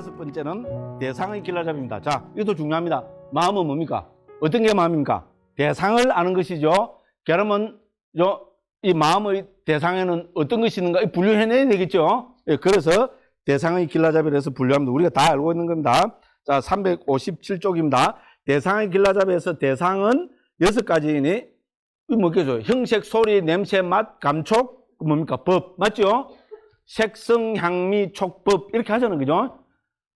다섯 번째는 대상의 길라잡입니다. 자, 이것도 중요합니다. 마음은 뭡니까? 어떤 게 마음입니까? 대상을 아는 것이죠. 그러면 이 마음의 대상에는 어떤 것이 있는가 분류해내야 되겠죠. 예, 그래서 대상의 길라잡이해서 분류합니다. 우리가 다 알고 있는 겁니다. 자, 357쪽입니다. 대상의 길라잡이에서 대상은 여섯 가지이니 뭐겠죠? 형색, 소리, 냄새, 맛, 감촉, 그 뭡니까? 법 맞죠? 색성, 향미, 촉법 이렇게 하자는 거죠.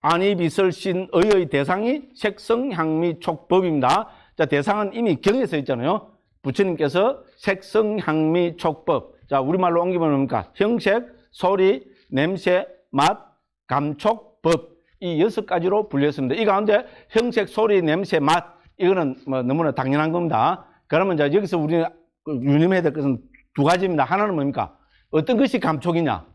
안이비설신 의의 대상이 색성, 향미, 촉법입니다. 자, 대상은 이미 경에 서 있잖아요. 부처님께서 색성, 향미, 촉법. 자, 우리말로 옮기면 뭡니까? 형색, 소리, 냄새, 맛, 감촉, 법. 이 여섯 가지로 분류했습니다. 이 가운데 형색, 소리, 냄새, 맛. 이거는 뭐 너무나 당연한 겁니다. 그러면 자 여기서 우리는 유념해야 될 것은 두 가지입니다. 하나는 뭡니까? 어떤 것이 감촉이냐?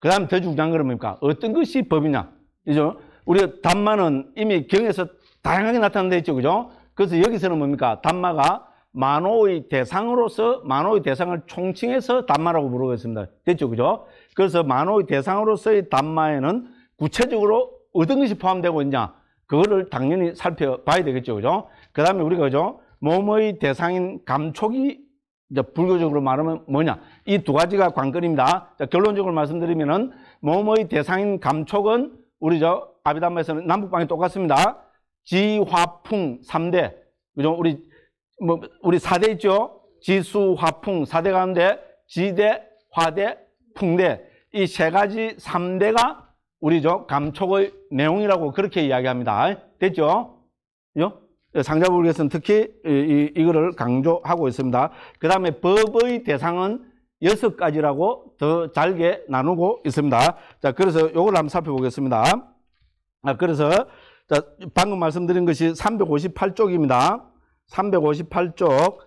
그 다음 더 중요한 건 뭡니까? 어떤 것이 법이냐? 그죠? 우리가 단마는 이미 경에서 다양하게 나타난 데 있죠. 그죠? 그래서 여기서는 뭡니까? 단마가 만호의 대상으로서 만호의 대상을 총칭해서 단마라고 부르고 있습니다. 됐죠? 그죠? 그래서 만호의 대상으로서의 단마에는 구체적으로 어떤 것이 포함되고 있냐? 그거를 당연히 살펴봐야 되겠죠. 그죠? 그 다음에 우리가 그죠? 몸의 대상인 감촉이 이제 불교적으로 말하면 뭐냐? 이 두 가지가 관건입니다. 자, 결론적으로 말씀드리면은 몸의 대상인 감촉은 우리 저 아비담마에서는 남북방이 똑같습니다. 지화풍 3대. 그죠? 우리, 뭐, 우리 4대 있죠? 지수, 화풍 4대 가운데 지대, 화대, 풍대. 이 세 가지 3대가 우리 저 감촉의 내용이라고 그렇게 이야기합니다. 됐죠? 그 상자부에서는 특히 이, 이, 이거를 강조하고 있습니다. 그 다음에 법의 대상은 여섯 가지라고 더 잘게 나누고 있습니다. 자, 그래서 요걸 한번 살펴보겠습니다. 아, 그래서 자, 방금 말씀드린 것이 358쪽입니다. 358쪽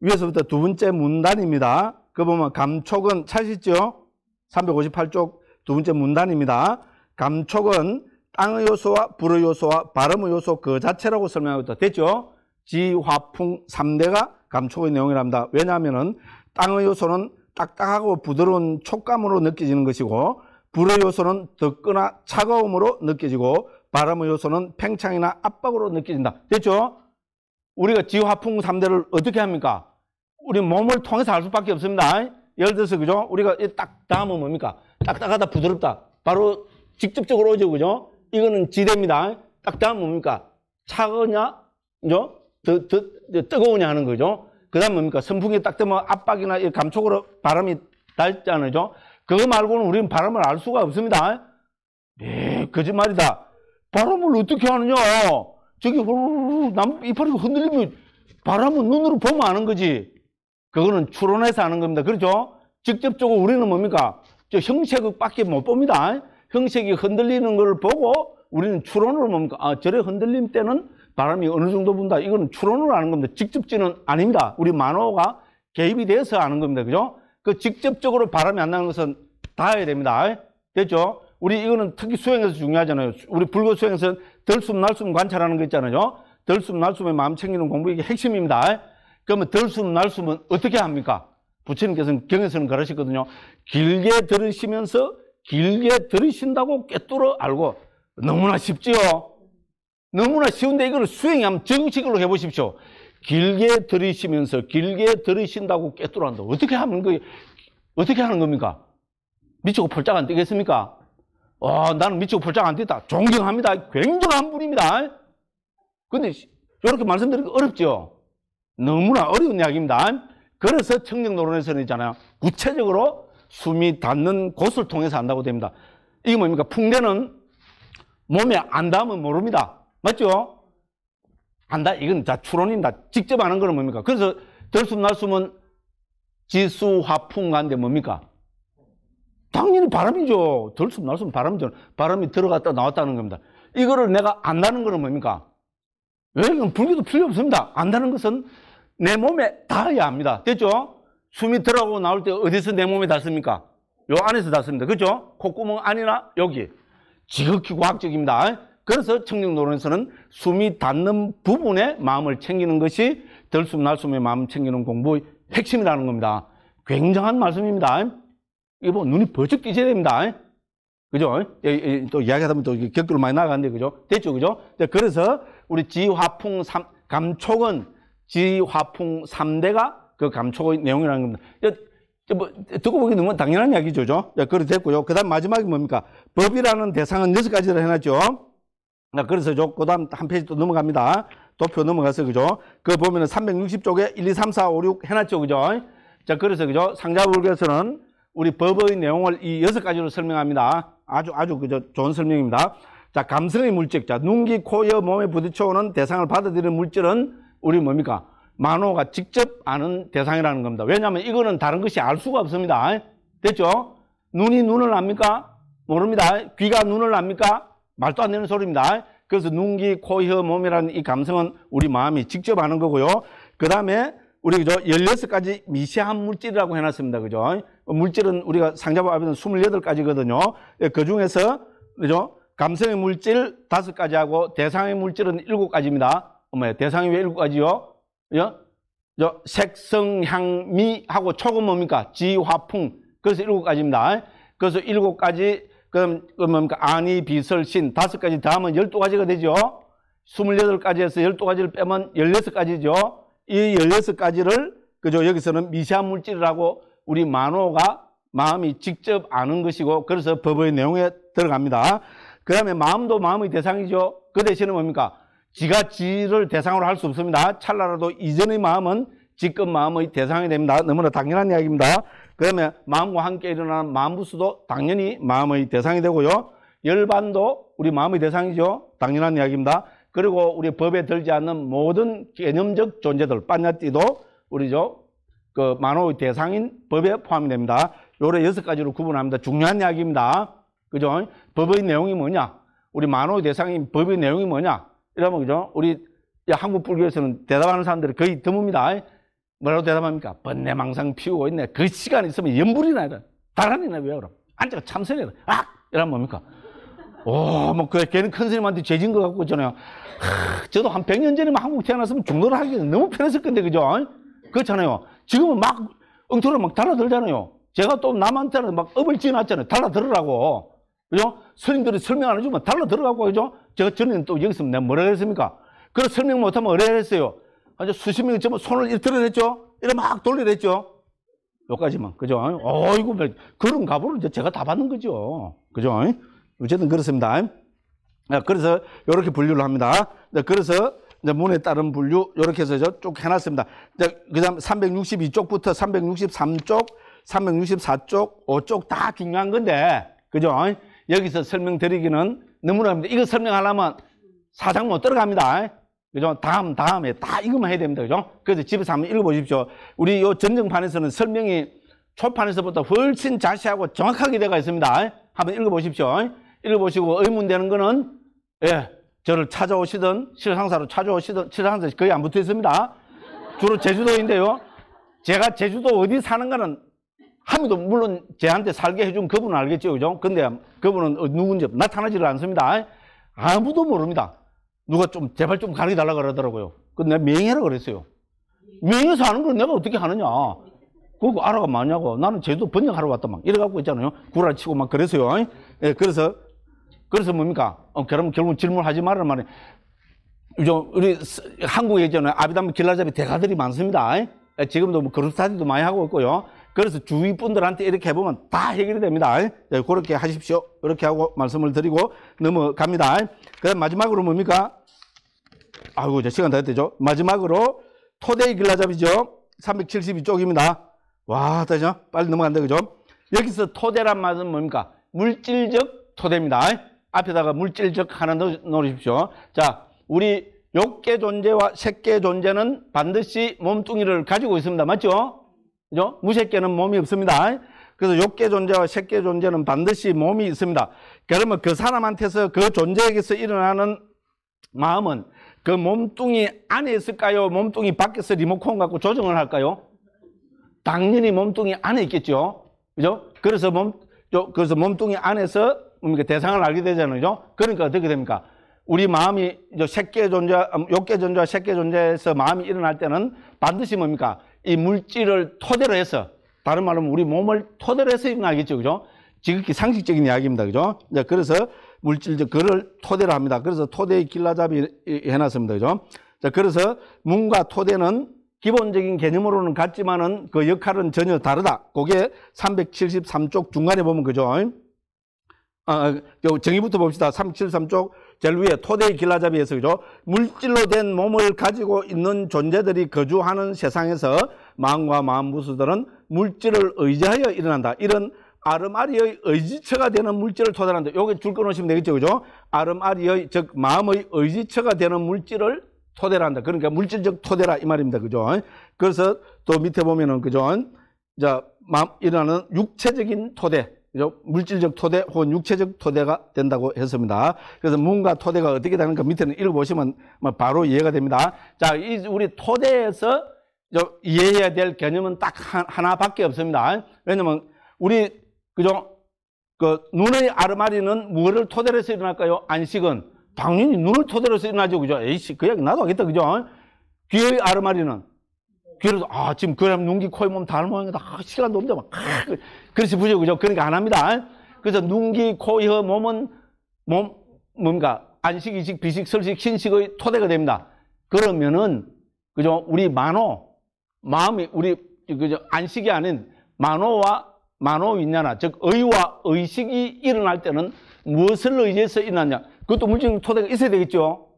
위에서부터 두 번째 문단입니다. 그 보면 감촉은 찾으시죠? 358쪽 두 번째 문단입니다. 감촉은 땅의 요소와 불의 요소와 발음의 요소 그 자체라고 설명하고 있다. 됐죠? 지화풍 3대가 감촉의 내용이랍니다. 왜냐하면 땅의 요소는 딱딱하고 부드러운 촉감으로 느껴지는 것이고 불의 요소는 덥거나 차가움으로 느껴지고 바람의 요소는 팽창이나 압박으로 느껴진다. 됐죠? 우리가 지화풍 3대를 어떻게 합니까? 우리 몸을 통해서 알 수밖에 없습니다. 예를 들어서 그죠? 우리가 딱 닿으면 뭡니까? 딱딱하다 부드럽다. 바로 직접적으로 오죠. 그죠? 이거는 지대입니다. 딱 닿으면 뭡니까? 차가냐? 우 그죠? 더, 더, 더 뜨거우냐 하는 거죠. 그 다음 뭡니까? 선풍기 딱 뜨면 압박이나 감촉으로 바람이 닳잖아죠 그거 말고는 우리는 바람을알 수가 없습니다. 네, 거짓말이다. 바람을 어떻게 하느냐? 저기 후루루 남 이파리가 흔들리면 바람은 눈으로 보면 아는 거지. 그거는 추론해서 아는 겁니다. 그렇죠? 직접적으로 우리는 뭡니까? 저 형색밖에 못 봅니다. 형색이 흔들리는 걸 보고 우리는 추론으로 뭡니까? 아, 저래 흔들림 때는 바람이 어느 정도 분다. 이거는 추론으로 아는 겁니다. 직접지는 아닙니다. 우리 만호가 개입이 돼서 아는 겁니다. 그죠? 그 직접적으로 바람이 안 나는 것은 닿아야 됩니다. 됐죠? 우리 이거는 특히 수행에서 중요하잖아요. 우리 불교 수행에서는 들숨, 날숨 관찰하는 거 있잖아요. 들숨, 날숨에 마음 챙기는 공부 이게 핵심입니다. 그러면 들숨, 날숨은 어떻게 합니까? 부처님께서는 경에서는 그러시거든요. 길게 들으시면서 길게 들으신다고 꿰뚫어 알고 너무나 쉽지요. 너무나 쉬운데 이걸 수행하면 정식으로 해보십시오. 길게 들이시면서 길게 들이신다고 깨뜨란다. 어떻게 하면 그 어떻게 하는 겁니까? 미치고 폴짝 안 뛰겠습니까? 어, 나는 미치고 폴짝 안 뛰다. 존경합니다. 굉장한 분입니다. 근데 이렇게 말씀드리기 어렵죠. 너무나 어려운 이야기입니다. 그래서 청력 노론에서는 있잖아요. 구체적으로 숨이 닿는 곳을 통해서 안다고 됩니다. 이게 뭡니까? 풍대는 몸에 안 닿으면 모릅니다. 맞죠? 안다. 이건 자 추론인다. 직접 아는 거는 뭡니까? 그래서 들숨 날숨은 지수 화풍 가는데 뭡니까? 당연히 바람이죠. 들숨 날숨 바람이죠. 바람이 들어갔다 나왔다는 겁니다. 이거를 내가 안다는 거는 뭡니까? 왜? 예, 이건 불기도 필요 없습니다. 안다는 것은 내 몸에 닿아야 합니다. 됐죠? 숨이 들어가고 나올 때 어디서 내 몸에 닿습니까? 요 안에서 닿습니다. 그죠? 콧구멍 안이나 여기. 지극히 과학적입니다. 그래서 청정노론에서는 숨이 닿는 부분에 마음을 챙기는 것이 들숨 날숨에 마음 챙기는 공부의 핵심이라는 겁니다. 굉장한 말씀입니다. 이거 눈이 번쩍 끼셔야 됩니다. 그죠? 예, 예, 또 이야기하다 보면 또 격으로 많이 나가는데, 그죠? 됐죠? 그죠? 네, 그래서 우리 지화풍 삼 감촉은 지화풍 3대가 그 감촉의 내용이라는 겁니다. 예, 뭐, 듣고 보기 너무 뭐 당연한 이야기죠. 그죠? 그래 됐고요. 그 다음 마지막이 뭡니까? 법이라는 대상은 여섯 가지를 해놨죠. 그래서 그 다음 한 페이지 또 넘어갑니다. 도표 넘어가서 그죠? 그 보면은 360쪽에 1, 2, 3, 4, 5, 6 해놨죠. 그죠? 자, 그래서 그죠? 상자불교에서는 우리 법의 내용을 이 여섯 가지로 설명합니다. 아주 아주 그저 좋은 설명입니다. 자, 감성의 물질. 자, 눈기, 코, 여, 몸에 부딪혀오는 대상을 받아들이는 물질은 우리 뭡니까? 만호가 직접 아는 대상이라는 겁니다. 왜냐하면 이거는 다른 것이 알 수가 없습니다. 됐죠? 눈이 눈을 압니까? 모릅니다. 귀가 눈을 압니까? 말도 안 되는 소리입니다. 그래서 눈기, 코, 혀, 몸이라는 이 감성은 우리 마음이 직접 하는 거고요. 그 다음에 우리 그죠? 16가지 미세한 물질이라고 해놨습니다. 그죠? 물질은 우리가 상자부 앞에는 28가지거든요. 예, 그 중에서 그죠? 감성의 물질 5가지 하고 대상의 물질은 7가지입니다. 어머 대상이 왜 7가지요? 그죠? 예? 색성, 향, 미 하고 초은 뭡니까? 지, 화, 풍. 그래서 7가지입니다. 그래서 7가지 그럼, 그러면 안이, 그 비설신 다섯 가지 다음은 열두 가지가 되죠. 스물여덟 가지에서 열두 가지를 빼면 열여섯 가지죠. 이 열여섯 가지를 그죠 여기서는 미세한 물질이라고 우리 만호가 마음이 직접 아는 것이고 그래서 법의 내용에 들어갑니다. 그 다음에 마음도 마음의 대상이죠. 그 대신에 뭡니까? 지가 지를 대상으로 할 수 없습니다. 찰나라도 이전의 마음은 지금 마음의 대상이 됩니다. 너무나 당연한 이야기입니다. 그러면 마음과 함께 일어나는 만부수도 당연히 마음의 대상이 되고요. 열반도 우리 마음의 대상이죠. 당연한 이야기입니다. 그리고 우리 법에 들지 않는 모든 개념적 존재들, 빤야띠도 우리죠. 그 만호의 대상인 법에 포함이 됩니다. 요래 여섯 가지로 구분합니다. 중요한 이야기입니다. 그죠? 법의 내용이 뭐냐? 우리 만호의 대상인 법의 내용이 뭐냐? 이러면 그죠? 우리 한국 불교에서는 대답하는 사람들이 거의 드뭅니다. 뭐라고 대답합니까? 번뇌망상 피우고 있네. 그 시간 있으면 연불이 나라. 다람이나 왜 그럼? 앉아가 참선해라. 아! 이러면 뭡니까? 오, 뭐, 그, 걔는 큰 스님한테 죄진 것 같고, 저는, 하, 저도 한 100년 전에만 한국 태어났으면 중노를 하기 너무 편했을 건데, 그죠? 그렇잖아요. 지금은 막 엉터리로 막 달라들잖아요. 제가 또 남한테는 막 업을 지어놨잖아요. 달라들으라고. 그죠? 스님들이 설명 안 해주면 달라들어가고, 그죠? 제가 전는또 여기서 내가 뭐라 그랬습니까? 그걸 설명 못하면 어뢰 했어요. 아주 수십 명이 전부 손을 이렇게 드러냈죠. 이러면막 돌려냈죠. 여기까지만. 그죠? 어이구, 뭐, 그런 가보를 제가다 받는 거죠. 그죠? 어쨌든 그렇습니다. 아, 그래서 이렇게 분류를 합니다. 네, 그래서 문에 따른 분류 이렇게 해서 쭉 해놨습니다. 그 다음 362쪽부터 363쪽, 364쪽, 5쪽 다 중요한 건데, 그죠? 여기서 설명드리기는 너무나 합니다. 이거 설명하려면 사장 못 들어갑니다. 그죠? 다음, 다음에 다 이것만 해야 됩니다. 그죠? 그래서 집에서 한번 읽어보십시오. 우리 요 전쟁판에서는 설명이 초판에서부터 훨씬 자세하고 정확하게 되어 있습니다. 한번 읽어보십시오. 읽어보시고 의문되는 거는, 예, 저를 찾아오시던, 실상사로 찾아오시던, 실상사 거의 안 붙어 있습니다. 주로 제주도인데요. 제가 제주도 어디 사는가는 하면도 물론 제한테 살게 해준 그분은 알겠죠. 그죠? 근데 그분은 누군지 나타나지를 않습니다. 아무도 모릅니다. 누가 좀 제발 좀 가르쳐 달라 그러더라고요. 그 내가 명예라 그랬어요. 명예서 하는 걸 내가 어떻게 하느냐. 그거 알아가 마냐고. 나는 제주도 번역하러 왔다 막 이래갖고 있잖아요. 구라치고 막그랬어요 예, 그래서 그래서 뭡니까? 어, 그러면 결국 질문하지 말라 말이에요. 요즘 우리 한국에 있잖아요. 아비담 길라잡이 대가들이 많습니다. 예? 예, 지금도 뭐 그런 스타디도 많이 하고 있고요. 그래서 주위 분들한테 이렇게 해보면 다 해결이 됩니다. 예? 그렇게 하십시오. 이렇게 하고 말씀을 드리고 넘어갑니다. 그럼 다 마지막으로 뭡니까? 아이고 이제 시간 다 됐죠 마지막으로 토데이 글라잡이죠 372쪽입니다 와 되죠 빨리 넘어간다 그죠 여기서 토대란 말은 뭡니까 물질적 토대입니다 앞에다가 물질적 하나 넣으십시오 자 우리 욕계 존재와 색계 존재는 반드시 몸뚱이를 가지고 있습니다 맞죠 그죠 무색계는 몸이 없습니다 그래서 욕계 존재와 색계 존재는 반드시 몸이 있습니다. 그러면 그 사람한테서 그 존재에게서 일어나는 마음은 그 몸뚱이 안에 있을까요? 몸뚱이 밖에서 리모컨 갖고 조정을 할까요? 당연히 몸뚱이 안에 있겠죠. 그죠? 그래서 몸, 그래서 몸뚱이 안에서 뭡니까? 대상을 알게 되잖아요. 그죠? 그러니까 어떻게 됩니까? 우리 마음이 새끼의 존재, 음, 욕계 존재와 새끼의 존재에서 마음이 일어날 때는 반드시 뭡니까? 이 물질을 토대로 해서, 다른 말로 우리 몸을 토대로 해서 일어나겠죠. 그죠? 지극히 상식적인 이야기입니다. 그죠? 그래서 물질적 거를 토대로 합니다. 그래서 토대의 길라잡이 해놨습니다. 그죠? 자, 그래서 문과 토대는 기본적인 개념으로는 같지만은 그 역할은 전혀 다르다. 그게 373쪽 중간에 보면 그죠? 아, 아 정의부터 봅시다. 373쪽 제일 위에 토대의 길라잡이에서 그죠? 물질로 된 몸을 가지고 있는 존재들이 거주하는 세상에서 마음과 마음 부수들은 물질을 의지하여 일어난다. 이런 아르마리의 의지처가 되는 물질을 토단한다. 요게 줄 끊으시면 되겠죠. 그죠? 아르마리의 즉 마음의 의지처가 되는 물질을 토대란다 그러니까 물질적 토대라 이 말입니다. 그죠? 그래서 또 밑에 보면은 그죠? 자, 마음 일어는 육체적인 토대. 그죠? 물질적 토대 혹은 육체적 토대가 된다고 했습니다. 그래서 뭔가 토대가 어떻게 되는가 그러니까 밑에는 읽어보시면 뭐 바로 이해가 됩니다. 자, 이 우리 토대에서 이해해야 될 개념은 딱 하나밖에 없습니다. 왜냐면 우리 그죠? 그 눈의 아르마리는 무엇을 토대로 해서 일어날까요? 안식은 당연히 눈을 토대로 해서 일어나죠. 그죠? 에이씨, 그 얘기 나도 하겠다. 그죠? 귀의 아르마리는 귀로, 아, 지금 그냥 눈기, 코에 몸, 다 모양이다. 아, 시간도 없는데 막, 아, 그렇지, 부죠. 그죠? 그러니까 안 합니다. 그래서 눈기, 코, 혀, 몸은 몸, 뭔가 안식, 이식, 비식, 설식, 신식의 토대가 됩니다. 그러면은, 그죠? 우리 만호, 마음이, 우리, 그죠? 안식이 아닌 만호와 만호윈냐나 즉 의와 의식이 일어날 때는 무엇을 의지해서 일어났냐 그것도 물질 토대가 있어야 되겠죠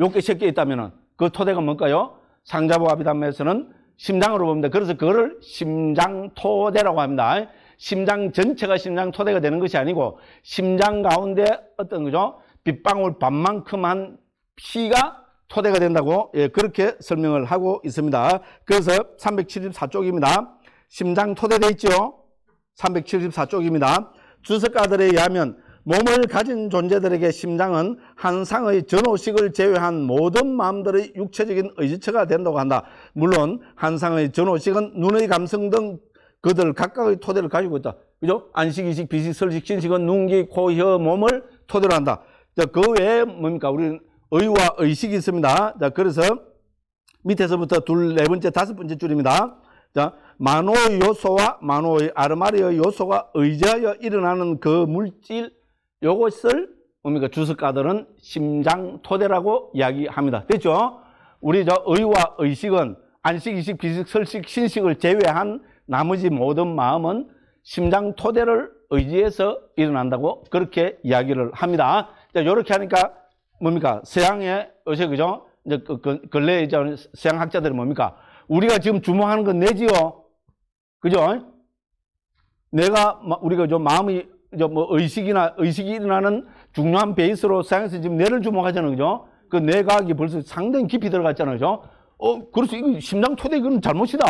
요게 새끼 있다면 은그 토대가 뭘까요? 상자부합이담에서는 심장으로 봅니다 그래서 그거를 심장토대라고 합니다 심장 전체가 심장 토대가 되는 것이 아니고 심장 가운데 어떤 거죠? 빗방울 반만큼한 피가 토대가 된다고 예, 그렇게 설명을 하고 있습니다 그래서 374쪽입니다 심장 토대되어 있죠 374쪽입니다. 주석가들에 의하면 몸을 가진 존재들에게 심장은 한 상의 전호식을 제외한 모든 마음들의 육체적인 의지처가 된다고 한다. 물론 한 상의 전호식은 눈의 감성 등 그들 각각의 토대를 가지고 있다. 그죠? 안식, 이식, 비식, 설식, 신식은 눈, 귀, 코, 혀, 몸을 토대로 한다. 자, 그 외에 뭡니까? 우리는 의와 의식이 있습니다. 자, 그래서 밑에서부터 둘, 네 번째, 다섯 번째 줄입니다. 자, 만호의 요소와 만호의 아르마리의 요소가 의지하여 일어나는 그 물질 요것을 뭡니까 주석가들은 심장 토대라고 이야기합니다. 됐죠? 우리 저 의와 의식은 안식, 이식, 비식, 설식, 신식을 제외한 나머지 모든 마음은 심장 토대를 의지해서 일어난다고 그렇게 이야기를 합니다. 자, 요렇게 하니까 뭡니까? 서양의 의식 그죠? 이제 그, 그, 근래 이 서양 학자들이 뭡니까? 우리가 지금 주목하는 건 내지요. 그죠? 내가 우리가 좀 마음이 뭐 의식이나 의식이 일어나는 중요한 베이스로 사이해서 지금 뇌를 주목하잖아요. 그죠? 그 뇌과학이 벌써 상당히 깊이 들어갔잖아요. 그죠? 어, 그래서 이거 심장 초대 이건 잘못이다.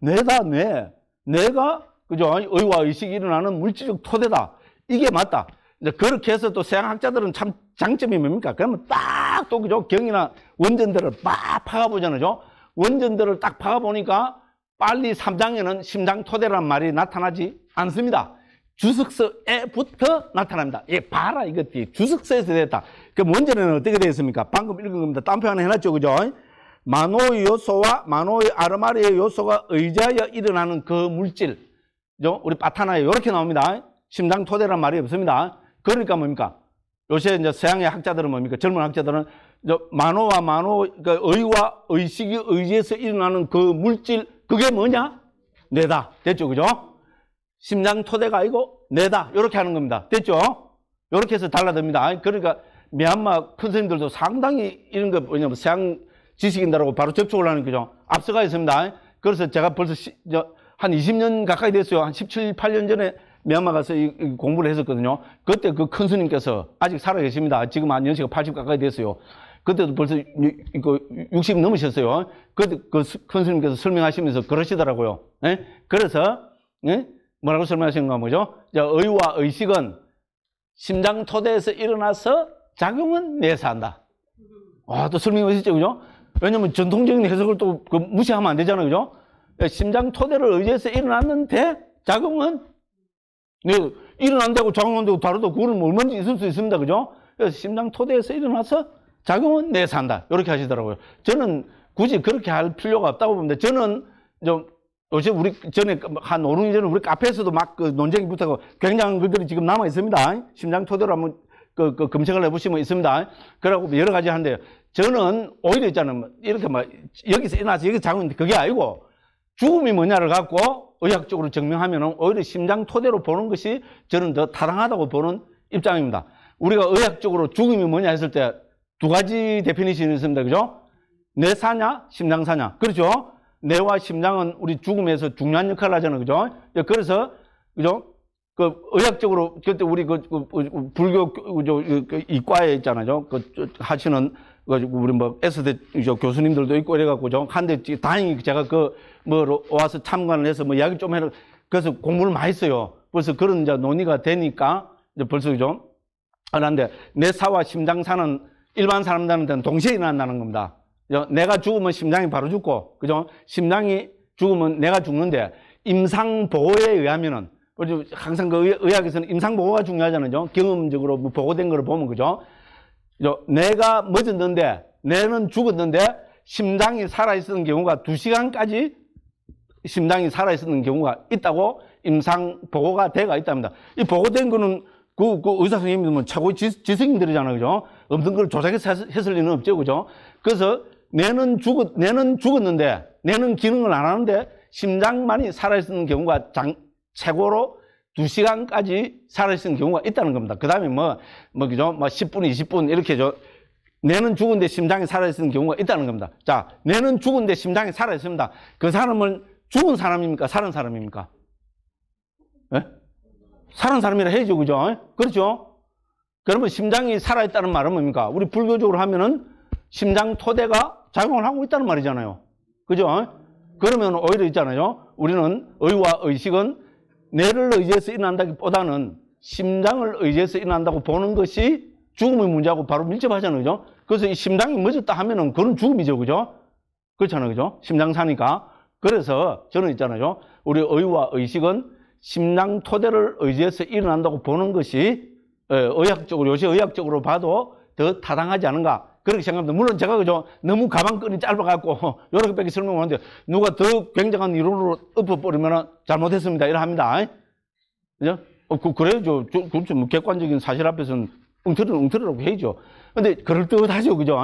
뇌다, 뇌. 뇌가, 그죠? 의와 의식이 일어나는 물질적 토대다. 이게 맞다. 이제 그렇게 해서 또생양학자들은참 장점이 뭡니까? 그러면 딱 또 그죠? 경이나 원전들을 막 파가보잖아요. 원전들을 딱 박아보니까 빨리 3장에는 심장토대란 말이 나타나지 않습니다. 주석서에부터 나타납니다. 예, 봐라 이것이 주석서에서 됐다. 그럼 원전에는 어떻게 되어 습니까 방금 읽은 겁니다. 딴표 하나 해놨죠, 그죠? 만호의 요소와 만호의 아르마리의 요소가 의자여 일어나는 그 물질, 우리 바타나에 이렇게 나옵니다. 심장토대란 말이 없습니다. 그러니까 뭡니까? 요새 이제 서양의 학자들은 뭡니까? 젊은 학자들은 만호와 만호, 그러니까 의와 의식이 의지에서 일어나는 그 물질, 그게 뭐냐? 뇌다. 됐죠? 그죠? 심장 토대가 이고 뇌다. 이렇게 하는 겁니다. 됐죠? 이렇게 해서 달라듭니다. 그러니까 미얀마 큰생님들도 상당히 이런 거, 뭐냐면 서양 지식인들하고 바로 접촉을 하는 거죠. 앞서가 있습니다. 그래서 제가 벌써 시, 저, 한 20년 가까이 됐어요. 한 17, 8년 전에 미얀마 가서 공부를 했었거든요. 그때 그 큰 스님께서 아직 살아 계십니다. 지금 한 연세가 80 가까이 됐어요. 그때도 벌써 60 그 넘으셨어요. 그때 그 큰 스님께서 설명하시면서 그러시더라고요. 예? 그래서 예? 뭐라고 설명하시는가 뭐죠? 자, 의와 의식은 심장 토대에서 일어나서 작용은 내에서 한다. 와, 아, 또 설명하셨죠, 그죠? 왜냐면 전통적인 해석을 또 그 무시하면 안 되잖아요, 그죠? 심장 토대를 의지해서 일어났는데 작용은 네, 일어난다고 작용한다고 다르다고 그건 얼마든지 있을 수 있습니다. 그죠? 그래서 심장 토대에서 일어나서 작용은 내 산다. 이렇게 하시더라고요. 저는 굳이 그렇게 할 필요가 없다고 봅니다. 저는 좀 요새 우리 전에 한 5, 6년 전에 우리 카페에서도 막그 논쟁이 붙어고 굉장한 글들이 지금 남아 있습니다. 심장 토대로 한번 그, 그 검색을 해보시면 있습니다. 그러고 여러 가지 하는데요. 저는 오히려 있잖아요. 뭐 이렇게 막 여기서 일어나서 여기서 작용인데 그게 아니고 죽음이 뭐냐를 갖고 의학적으로 증명하면 오히려 심장 토대로 보는 것이 저는 더 타당하다고 보는 입장입니다. 우리가 의학적으로 죽음이 뭐냐 했을 때 두 가지 데피니션이 있습니다. 그죠? 뇌사냐, 심장사냐. 그렇죠? 뇌와 심장은 우리 죽음에서 중요한 역할을 하잖아요. 그죠? 예, 그래서, 그죠? 그 의학적으로 그때 우리 그, 그, 그, 그 불교 그, 그, 이과에 있잖아요. 그 하시는 우리 뭐 에스대 교수님들도 있고 이래갖고 저 한데 다행히 제가 그뭐 와서 참관을 해서 뭐 이야기 좀 해라. 그래서 공부를 많이 했어요 벌써 그런 이제 논의가 되니까 이제 벌써 좀 그런데 내사와 심장사는 일반 사람들한테는 동시에 일어난다는 겁니다. 내가 죽으면 심장이 바로 죽고, 그죠? 심장이 죽으면 내가 죽는데 임상보호에 의하면은 항상 그 의학에서는 임상보호가 중요하잖아요. 경험적으로 뭐 보고된 걸 보면 그죠? 내가 멎었는데, 뇌는 죽었는데 심장이 살아있었던 경우가 두시간까지 심장이 살아있는 었 경우가 있다고 임상 보고가 돼가 있답니다. 이 보고된 거는 그, 그 의사 선생님이면 최고 의 지성인들이잖아요. 그죠? 엄청 그걸 조작해서 했을 리는 없죠. 그죠? 그래서 뇌는 죽었, 뇌는 죽었는데, 뇌는 기능을 안 하는데, 심장만이 살아있는 었 경우가 장, 최고로 두시간까지 살아있는 었 경우가 있다는 겁니다. 그 다음에 뭐, 뭐, 그죠? 뭐 10분, 20분 이렇게 저, 뇌는 죽은데 심장이 살아있는 었 경우가 있다는 겁니다. 자, 뇌는 죽은데 심장이 살아있습니다. 그 사람은 죽은 사람입니까? 사는 사람입니까? 예? 사는 사람이라 해야죠, 그죠? 예? 그렇죠? 그러면 심장이 살아있다는 말은 뭡니까? 우리 불교적으로 하면은 심장 토대가 작용을 하고 있다는 말이잖아요. 그죠? 예? 그러면 오히려 있잖아요. 우리는 의와 의식은 뇌를 의지해서 일어난다기보다는 심장을 의지해서 일어난다고 보는 것이 죽음의 문제하고 바로 밀접하잖아요. 그죠? 그래서 이 심장이 멎었다 하면은 그건 죽음이죠. 그죠? 그렇잖아요. 그죠? 심장 사니까. 그래서 저는 있잖아요. 우리 의와 의식은 심랑 토대를 의지해서 일어난다고 보는 것이 의학적으로 요새 의학적으로 봐도 더 타당하지 않은가 그렇게 생각합니다. 물론 제가 그죠 너무 가방끈이 짧아갖고 이렇게 빼기 설명하는데 누가 더 굉장한 이론으로 엎어버리면 잘못했습니다. 이러 합니다. 그죠? 어, 그, 그래요. 저, 저, 그, 그렇죠. 좀 뭐 객관적인 사실 앞에서는 웅트리는웅트리라고 해야죠. 근데 그럴듯하죠. 그죠?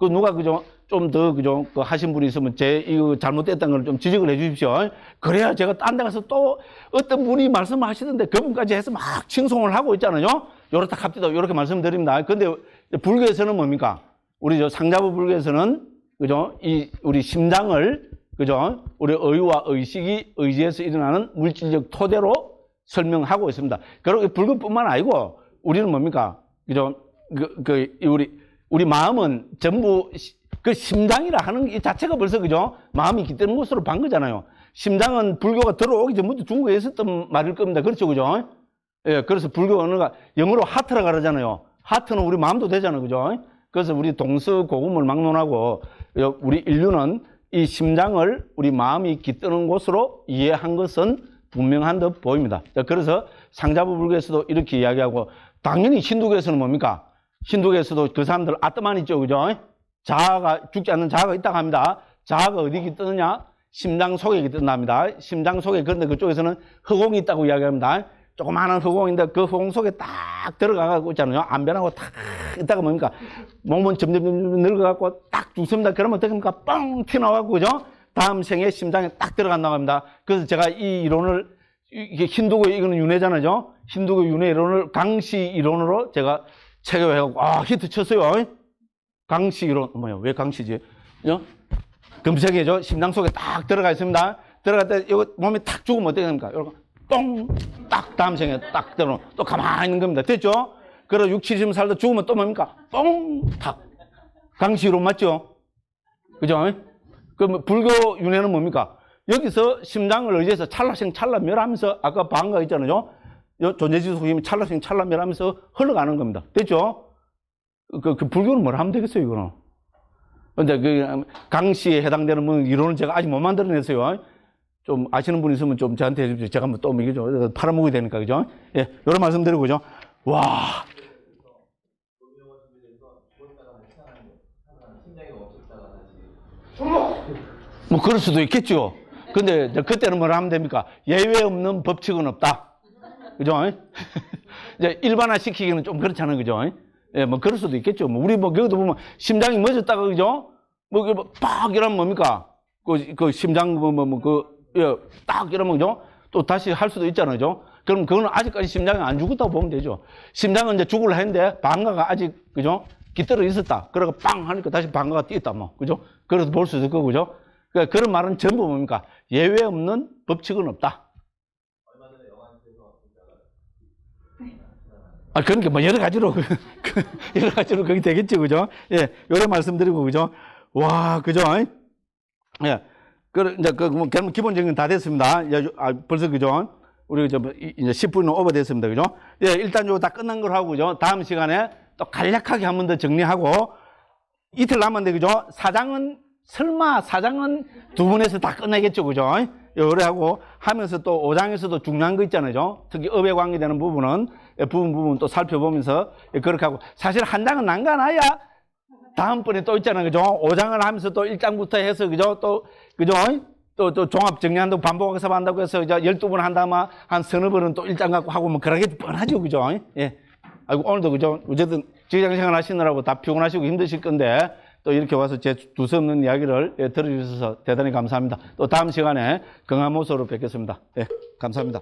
그 누가 그죠? 좀더 그죠? 그 하신 분이 있으면 제 이거 잘못됐던걸 좀 지적을 해 주십시오. 그래야 제가 딴 데 가서 또 어떤 분이 말씀하시는데 그분까지 해서 막 칭송을 하고 있잖아요. 요렇다 갑니다 요렇게 말씀드립니다. 근데 불교에서는 뭡니까? 우리 저 상자부 불교에서는 그죠? 이 우리 심장을 그죠? 우리 의와 의식이 의지에서 일어나는 물질적 토대로 설명하고 있습니다. 그리고 불교뿐만 아니고 우리는 뭡니까? 그죠? 그, 그 우리 우리 마음은 전부 그 심장이라 하는 이 자체가 벌써 그죠? 마음이 깃드는 곳으로 반 거잖아요. 심장은 불교가 들어오기 전부터 중국에 있었던 말일 겁니다. 그렇죠, 그죠? 예, 그래서 불교 언어가 영어로 하트라 그러잖아요. 하트는 우리 마음도 되잖아요, 그죠? 그래서 우리 동서 고금을 막론하고 우리 인류는 이 심장을 우리 마음이 깃드는 곳으로 이해한 것은 분명한 듯 보입니다. 그래서 상자부 불교에서도 이렇게 이야기하고 당연히 신도교에서는 뭡니까? 힌두교에서도 그 사람들 아따만 있죠. 그죠? 자아가, 죽지 않는 자아가 있다고 합니다. 자아가 어디 뜨느냐? 심장 속에 뜬답니다. 심장 속에, 그런데 그쪽에서는 허공이 있다고 이야기합니다. 조그마한 허공인데 그 허공 속에 딱 들어가고 있잖아요. 안 변하고 딱 있다가 뭡니까? 몸은 점점 점점 늙어갖고 딱 죽습니다. 그러면 어떻게 합니까? 뻥 튀어나와갖고, 그죠? 다음 생에 심장에 딱 들어간다고 합니다. 그래서 제가 이 이론을, 이게 힌두교, 이거는 윤회잖아요. 힌두교 윤회 이론을 강시 이론으로 제가 책을 해갖고 아 히트 쳤어요. 강식이로 뭐야 왜강식지 요? 금색이죠. 심장 속에 딱 들어가 있습니다. 들어갔다 이거 몸에 탁 죽으면 어떻게 됩니까? 이렇게 똥딱 다음 생에 딱 들어 또 가만히 있는 겁니다. 됐죠? 그래 6, 70살도 죽으면 또 뭡니까? 똥탁 강식으로 맞죠? 그죠? 그럼 불교 윤회는 뭡니까? 여기서 심장을 의지해서 찰나생 찰나 멸하면서 아까 방과 있잖아요. 존재지수 힘이 찰나성 찰나멸하면서 흘러가는 겁니다. 됐죠? 그, 그 불교는 뭘 하면 되겠어요, 이거는. 근데 그 강씨에 해당되는 분 뭐 이론을 제가 아직 못 만들어냈어요. 좀 아시는 분 있으면 좀 저한테 해주십시 제가 한번 또 이거죠. 팔아먹어야 되니까, 그죠? 예, 요런 말씀 드리고, 그죠? 와. 뭐, 그럴 수도 있겠죠. 근데 그때는 뭐라 하면 됩니까? 예외 없는 법칙은 없다. 그죠? 이제 일반화 시키기는 좀 그렇잖아요. 그죠? 예, 뭐 그럴 수도 있겠죠. 뭐 우리 뭐 거기도 보면 심장이 멎었다가 그죠? 뭐팍 그, 뭐 이러면 뭡니까? 그, 그 심장 뭐 뭐그 뭐 예, 딱 이러면 그죠? 또 다시 할 수도 있잖아요. 그죠? 그럼 그거는 아직까지 심장이 안 죽었다고 보면 되죠. 심장은 이제 죽을라 했는데 방가가 아직 그죠? 깃들어 있었다. 그러고 빵 하니까 다시 방가가 뛰었다 뭐. 그죠? 그래서 볼 수도 있고 그죠? 그러니까 그런 말은 전부 뭡니까? 예외 없는 법칙은 없다. 아, 그러니까 뭐 여러 가지로, 그, 그 여러 가지로 그게 되겠죠. 그죠? 예, 요래 말씀드리고, 그죠? 와, 그죠? 예. 그, 이제, 그, 뭐, 기본적인 다 됐습니다. 예, 아, 벌써, 그죠? 우리, 저, 이제 10분 오버 됐습니다. 그죠? 예, 일단 요거 다 끝난 걸 하고, 그죠? 다음 시간에 또 간략하게 한 번 더 정리하고, 이틀 남았는데, 그죠? 사장은, 설마 사장은 두 분에서 다 끝내겠죠. 그죠? 요래하고 하면서 또 5장에서도 중요한 거 있잖아요. 특히 업에 관계되는 부분은 예, 부분 부분 또 살펴보면서 예, 그렇게 하고 사실 한 장은 난간아야 다음번에 또 있잖아요. 그죠? 5장을 하면서 또 1장부터 해서 그죠? 또 그죠? 또, 또 종합 정리한다고 반복해서 한다고 해서 이제 12번 한다면 한 서너 번은 또 1장 갖고 하고 뭐 그러게 뻔하죠. 그죠? 예. 아이고 오늘도 그죠? 어쨌든 직장 생활 하시느라고 다 피곤하시고 힘드실 건데 또 이렇게 와서 제 두서없는 이야기를 예, 들어주셔서 대단히 감사합니다. 또 다음 시간에 건강한 모습으로 뵙겠습니다. 예, 감사합니다.